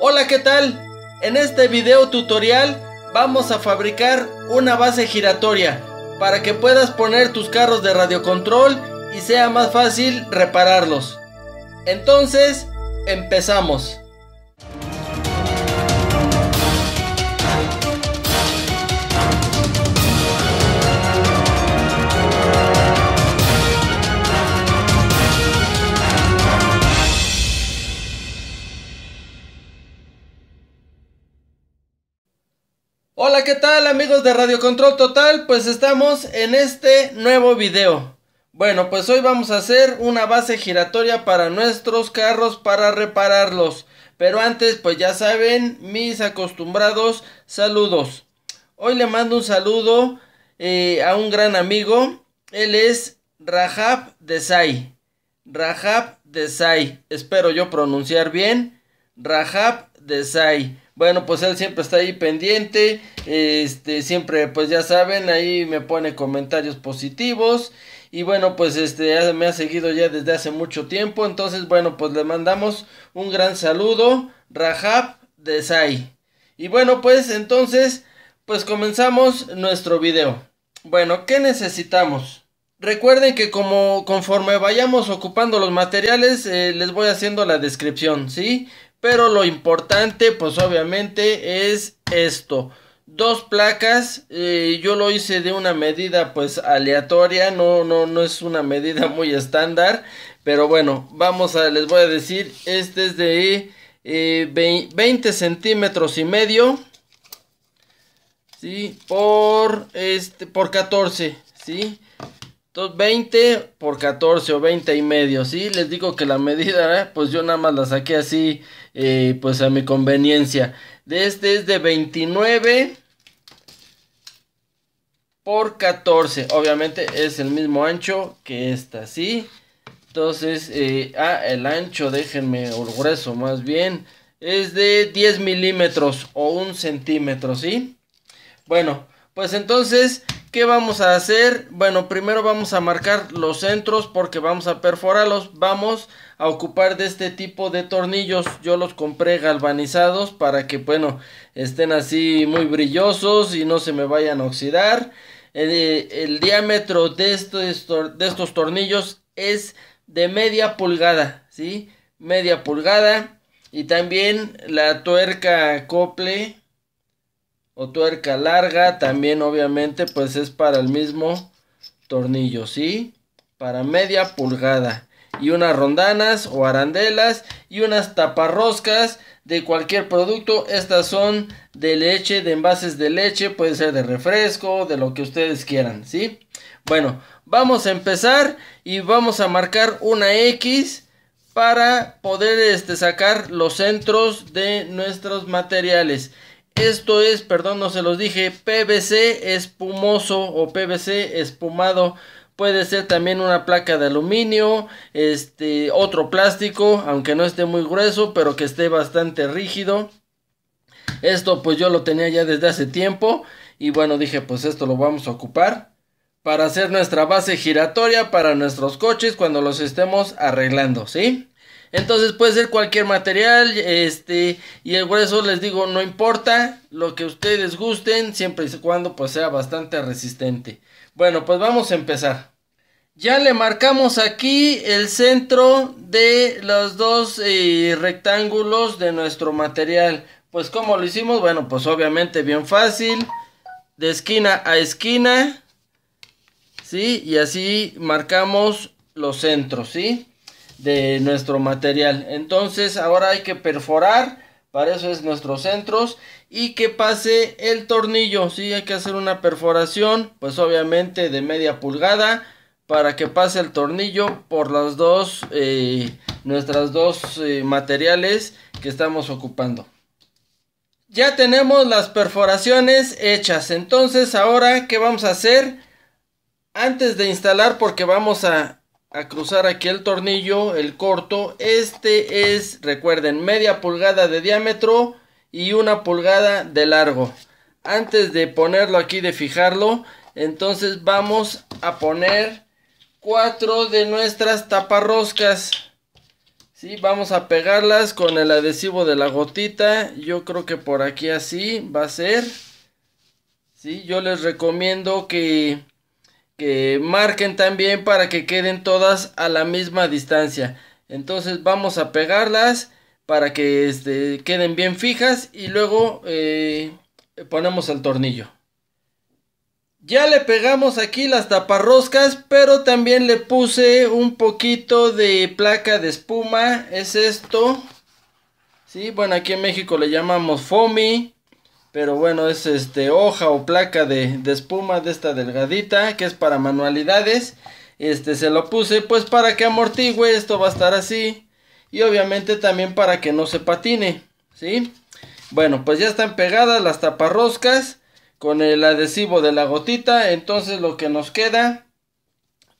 Hola, ¿qué tal? En este video tutorial vamos a fabricar una base giratoria para que puedas poner tus carros de radiocontrol y sea más fácil repararlos. Entonces, empezamos. ¿qué tal amigos de Radio Control Total? Pues estamos en este nuevo video. Bueno, pues hoy vamos a hacer una base giratoria para nuestros carros para repararlos. Pero antes, pues ya saben, mis acostumbrados saludos. Hoy le mando un saludo eh, a un gran amigo. Él es Rahab Desai. Rahab Desai. Espero yo pronunciar bien. Rahab Desai, Bueno, pues él siempre está ahí pendiente. Este, siempre, pues ya saben, ahí me pone comentarios positivos. Y bueno, pues este me ha seguido ya desde hace mucho tiempo. Entonces, bueno, pues le mandamos un gran saludo. Rajab Desai Y bueno, pues entonces, pues comenzamos nuestro video. Bueno, ¿qué necesitamos? Recuerden que como conforme vayamos ocupando los materiales, eh, les voy haciendo la descripción, ¿sí? Pero lo importante, pues obviamente, es esto. Dos placas, eh, yo lo hice de una medida pues aleatoria, no, no, no es una medida muy estándar. Pero bueno, vamos a, les voy a decir, este es de 20 eh, centímetros y medio. ¿sí? Por, este, por 14, ¿sí? 20 por 14 o 20 y medio, ¿sí? Les digo que la medida, ¿eh? pues yo nada más la saqué así, eh, pues a mi conveniencia. De este es de 29 por 14. Obviamente es el mismo ancho que esta, ¿sí? Entonces, eh, ah, el ancho, déjenme, el grueso más bien, es de 10 milímetros o un centímetro, ¿sí? Bueno, pues entonces ¿Qué vamos a hacer? Bueno, primero vamos a marcar los centros porque vamos a perforarlos. Vamos a ocupar de este tipo de tornillos. Yo los compré galvanizados para que, bueno, estén así muy brillosos y no se me vayan a oxidar. El, diámetro de estos, tornillos es de media pulgada, ¿sí? Media pulgada. Y también la tuerca cople o tuerca larga también obviamente pues es para el mismo tornillo, ¿sí? Para media pulgada y unas rondanas o arandelas y unas taparroscas de cualquier producto. Estas son de leche, de envases de leche, puede ser de refresco, de lo que ustedes quieran, ¿sí? Bueno, vamos a empezar y vamos a marcar una X para poder este, sacar los centros de nuestros materiales. Esto es, perdón, no se los dije, PVC espumoso o PVC espumado. Puede ser también una placa de aluminio, este, otro plástico, aunque no esté muy grueso, pero que esté bastante rígido. Esto pues yo lo tenía ya desde hace tiempo y bueno dije pues esto lo vamos a ocupar para hacer nuestra base giratoria para nuestros coches cuando los estemos arreglando, ¿sí? Entonces puede ser cualquier material, este, y el grueso les digo, no importa, lo que ustedes gusten, siempre y cuando pues sea bastante resistente. Bueno, pues vamos a empezar. Ya le marcamos aquí el centro de los dos eh, rectángulos de nuestro material. Pues como lo hicimos, bueno, pues obviamente bien fácil, de esquina a esquina, ¿sí? Y así marcamos los centros, ¿sí? de nuestro material. Entonces ahora hay que perforar, para eso es nuestros centros y que pase el tornillo. Si hay que hacer una perforación, pues obviamente de media pulgada para que pase el tornillo por las dos, eh, nuestras dos eh, materiales que estamos ocupando. Ya tenemos las perforaciones hechas, entonces ahora ¿qué vamos a hacer? Antes de instalar, porque vamos a a cruzar aquí el tornillo, el corto. Este es, recuerden, media pulgada de diámetro y una pulgada de largo. Antes de ponerlo aquí, de fijarlo, entonces vamos a poner cuatro de nuestras taparroscas. Sí, vamos a pegarlas con el adhesivo de la gotita. Yo creo que por aquí así va a ser. Sí, yo les recomiendo que que marquen también para que queden todas a la misma distancia. Entonces vamos a pegarlas para que este, queden bien fijas y luego eh, ponemos el tornillo. Ya le pegamos aquí las taparroscas, pero también le puse un poquito de placa de espuma. Es esto. Sí, bueno, aquí en México le llamamos foamy. Pero bueno, es este hoja o placa de, espuma de esta delgadita que es para manualidades. Este se lo puse pues para que amortigüe, esto va a estar así. Y obviamente también para que no se patine, ¿sí? Bueno, pues ya están pegadas las taparroscas con el adhesivo de la gotita. Entonces lo que nos queda,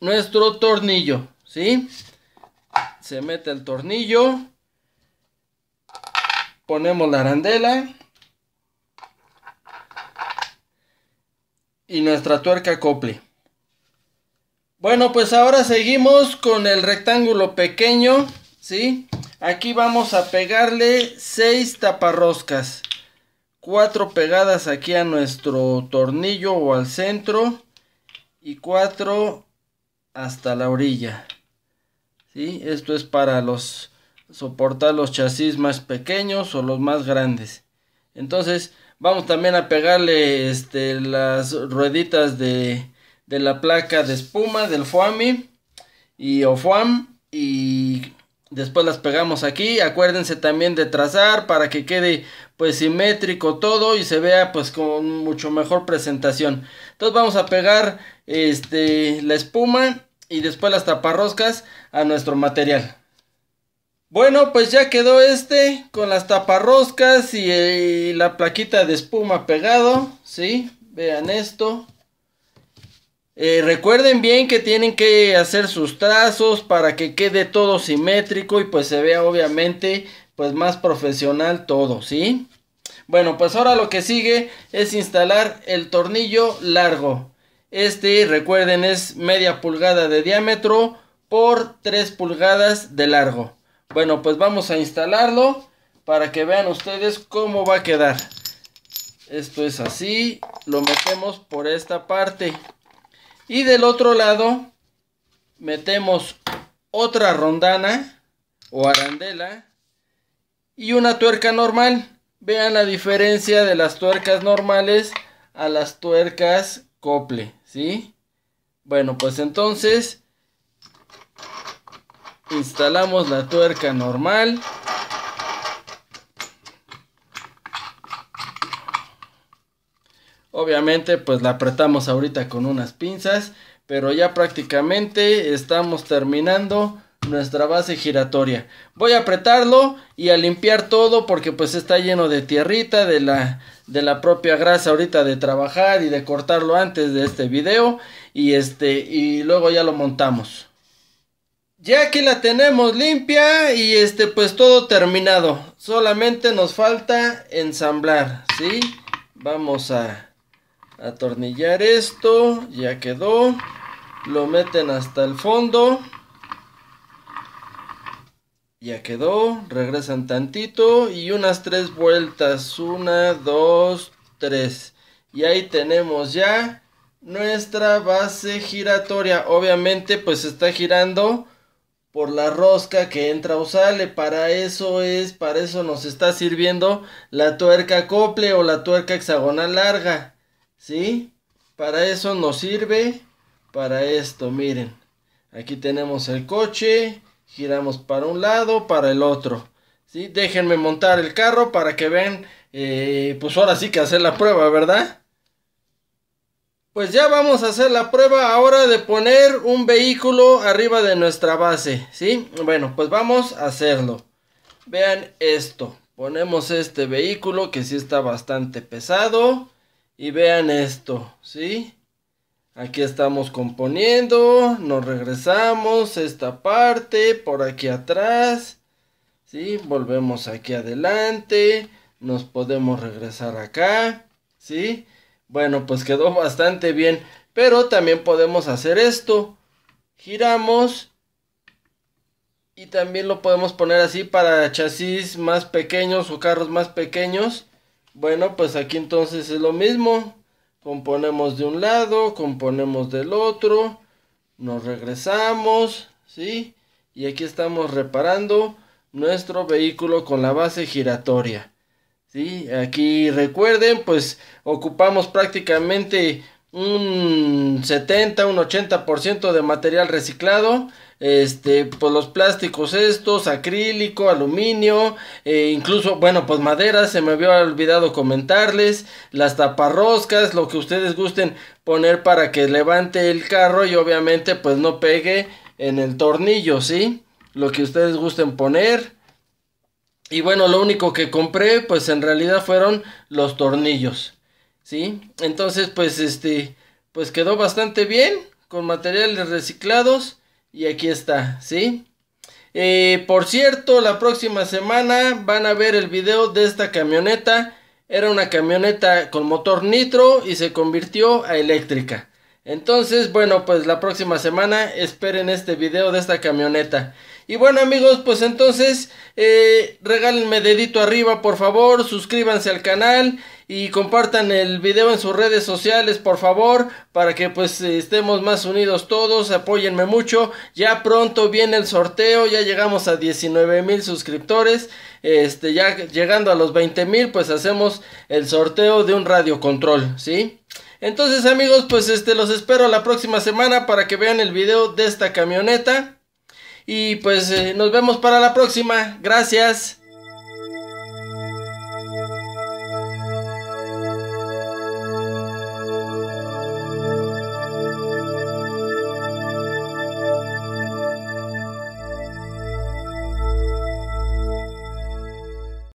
nuestro tornillo, ¿sí? Se mete el tornillo. Ponemos la arandela. y nuestra tuerca acople. Bueno, pues ahora seguimos con el rectángulo pequeño, ¿sí? Aquí vamos a pegarle 6 taparroscas. 4 pegadas aquí a nuestro tornillo o al centro. Y 4 hasta la orilla. ¿Sí? Esto es para los soportar los chasis más pequeños o los más grandes. Entonces, Vamos también a pegarle este, las rueditas de, la placa de espuma del fuami y FUAM. y después las pegamos aquí acuérdense también de trazar para que quede pues simétrico todo y se vea pues con mucho mejor presentación entonces vamos a pegar este la espuma y después las taparroscas a nuestro material bueno, pues ya quedó este con las taparroscas y, eh, la plaquita de espuma pegado, ¿sí? Vean esto. Eh, recuerden bien que tienen que hacer sus trazos para que quede todo simétrico y pues se vea obviamente pues más profesional todo, ¿sí? Bueno, pues ahora lo que sigue es instalar el tornillo largo. Este, recuerden, es media pulgada de diámetro por 3 pulgadas de largo. Bueno, pues vamos a instalarlo para que vean ustedes cómo va a quedar. Esto es así, lo metemos por esta parte. Y del otro lado metemos otra rondana o arandela y una tuerca normal. Vean la diferencia de las tuercas normales a las tuercas cople, ¿sí? Bueno, pues entonces instalamos la tuerca normal obviamente pues la apretamos ahorita con unas pinzas pero ya prácticamente estamos terminando nuestra base giratoria voy a apretarlo y a limpiar todo porque pues está lleno de tierrita de la de la propia grasa ahorita de trabajar y de cortarlo antes de este video y este y luego ya lo montamos ya aquí la tenemos limpia y este pues todo terminado. Solamente nos falta ensamblar, ¿sí? Vamos a atornillar esto, ya quedó. Lo meten hasta el fondo. Ya quedó, regresan tantito y unas tres vueltas. Una, dos, tres. Y ahí tenemos ya nuestra base giratoria. Obviamente pues está girando por la rosca que entra o sale. Para eso es, para eso nos está sirviendo la tuerca cople o la tuerca hexagonal larga. ¿Sí? Para eso nos sirve, para esto, miren. Aquí tenemos el coche, giramos para un lado, para el otro. ¿Sí? Déjenme montar el carro para que vean, eh, pues ahora sí que hacer la prueba, ¿verdad? Pues ya vamos a hacer la prueba ahora de poner un vehículo arriba de nuestra base, ¿sí? Bueno, pues vamos a hacerlo. Vean esto. Ponemos este vehículo que sí está bastante pesado. Y vean esto, ¿sí? Aquí estamos componiendo, nos regresamos esta parte, por aquí atrás, ¿sí? Volvemos aquí adelante, nos podemos regresar acá, ¿sí? sí bueno, pues quedó bastante bien. Pero también podemos hacer esto. Giramos. Y también lo podemos poner así para chasis más pequeños o carros más pequeños. Bueno, pues aquí entonces es lo mismo. Componemos de un lado, componemos del otro. Nos regresamos, ¿sí? Y aquí estamos reparando nuestro vehículo con la base giratoria aquí recuerden, pues ocupamos prácticamente un 70, un 80% de material reciclado. Este, pues los plásticos estos, acrílico, aluminio, eh, incluso, bueno, pues madera, se me había olvidado comentarles, las taparroscas, lo que ustedes gusten poner para que levante el carro y obviamente pues no pegue en el tornillo, ¿sí? Lo que ustedes gusten poner. Y bueno, lo único que compré, pues en realidad fueron los tornillos. ¿Sí? Entonces, pues este, pues quedó bastante bien con materiales reciclados. Y aquí está, ¿sí? Eh, por cierto, la próxima semana van a ver el video de esta camioneta. Era una camioneta con motor nitro y se convirtió a eléctrica. Entonces, bueno, pues la próxima semana esperen este video de esta camioneta. Y bueno amigos, pues entonces eh, regálenme dedito arriba por favor, suscríbanse al canal y compartan el video en sus redes sociales por favor para que pues estemos más unidos todos, apóyenme mucho. Ya pronto viene el sorteo, ya llegamos a 19 mil suscriptores. Este, ya llegando a los 20 mil pues hacemos el sorteo de un radio control, ¿sí? Entonces amigos, pues este los espero la próxima semana para que vean el video de esta camioneta. Y pues eh, nos vemos para la próxima. Gracias.